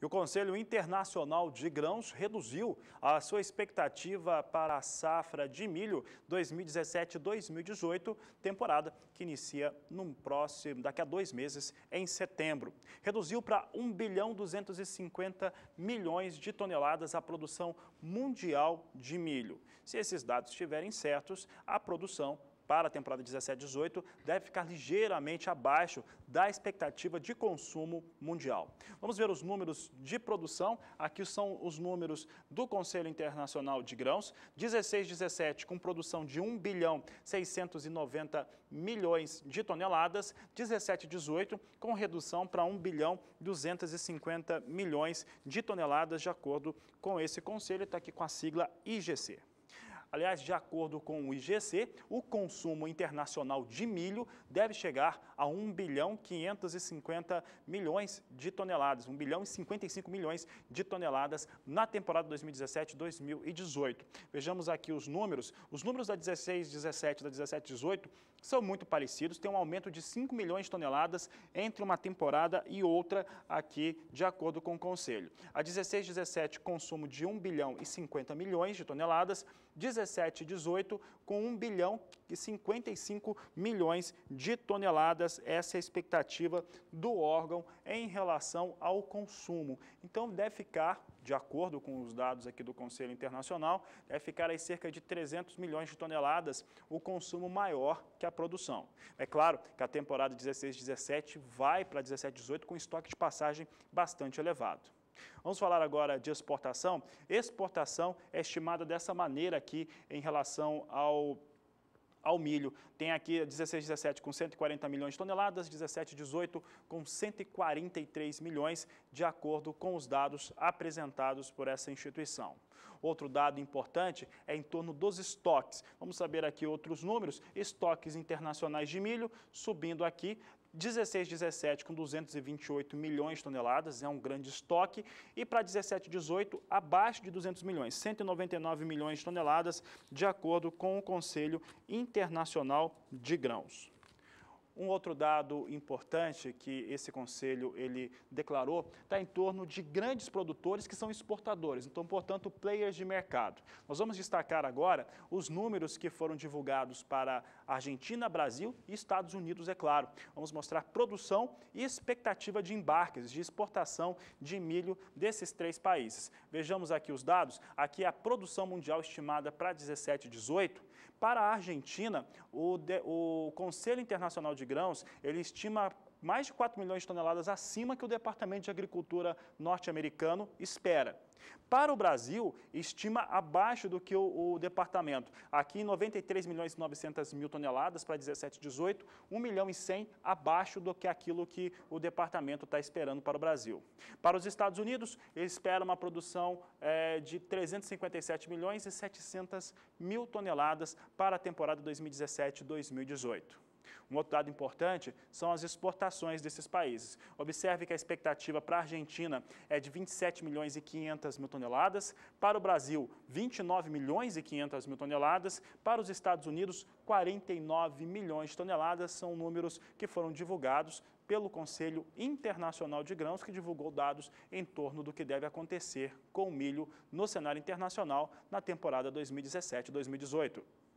E o Conselho Internacional de Grãos reduziu a sua expectativa para a safra de milho 2017-2018, temporada que inicia num próximo, daqui a dois meses, em setembro. Reduziu para 1 bilhão 250 milhões de toneladas a produção mundial de milho. Se esses dados estiverem certos, a produção para a temporada 17-18 deve ficar ligeiramente abaixo da expectativa de consumo mundial. Vamos ver os números de produção. Aqui são os números do Conselho Internacional de Grãos. 16-17 com produção de 1 bilhão 690 milhões de toneladas. 17-18 com redução para 1 bilhão 250 milhões de toneladas, de acordo com esse conselho. Está aqui com a sigla IGC. Aliás, de acordo com o IGC, o consumo internacional de milho deve chegar a 1 bilhão 550 milhões de toneladas, 1 bilhão e 55 milhões de toneladas na temporada 2017-2018. Vejamos aqui os números. Os números da 16-17 da 17-18 são muito parecidos, tem um aumento de 5 milhões de toneladas entre uma temporada e outra aqui, de acordo com o Conselho. A 16-17, consumo de 1 bilhão e 50 milhões de toneladas, 17 e 18 com 1 bilhão e 55 milhões de toneladas. Essa é a expectativa do órgão em relação ao consumo. Então deve ficar, de acordo com os dados aqui do Conselho Internacional, deve ficar aí cerca de 300 milhões de toneladas o consumo maior que a produção. É claro que a temporada 16-17 vai para 17-18 com estoque de passagem bastante elevado. Vamos falar agora de exportação. Exportação é estimada dessa maneira aqui em relação ao ao milho. Tem aqui 16, 17 com 140 milhões de toneladas, 17, 18 com 143 milhões, de acordo com os dados apresentados por essa instituição. Outro dado importante é em torno dos estoques. Vamos saber aqui outros números. Estoques internacionais de milho subindo aqui 16, 17 com 228 milhões de toneladas, é um grande estoque, e para 17, 18 abaixo de 200 milhões, 199 milhões de toneladas, de acordo com o Conselho Internacional de Grãos. Um outro dado importante que esse conselho ele declarou está em torno de grandes produtores que são exportadores, então, portanto, players de mercado. Nós vamos destacar agora os números que foram divulgados para Argentina, Brasil e Estados Unidos, é claro. Vamos mostrar produção e expectativa de embarques, de exportação de milho desses três países. Vejamos aqui os dados. Aqui é a produção mundial estimada para 17 e 18. Para a Argentina, o, de, o Conselho Internacional de grãos, ele estima mais de 4 milhões de toneladas acima que o Departamento de Agricultura norte-americano espera. Para o Brasil, estima abaixo do que o, o departamento. Aqui, 93 milhões e 900 mil toneladas para 17, 18, 1 milhão e 100 abaixo do que aquilo que o departamento está esperando para o Brasil. Para os Estados Unidos, ele espera uma produção é, de 357 milhões e 700 mil toneladas para a temporada 2017-2018. Um outro dado importante são as exportações exportações desses países. Observe que a expectativa para a Argentina é de 27 milhões e 500 mil toneladas, para o Brasil 29 milhões e 500 mil toneladas, para os Estados Unidos 49 milhões de toneladas, são números que foram divulgados pelo Conselho Internacional de Grãos, que divulgou dados em torno do que deve acontecer com o milho no cenário internacional na temporada 2017-2018.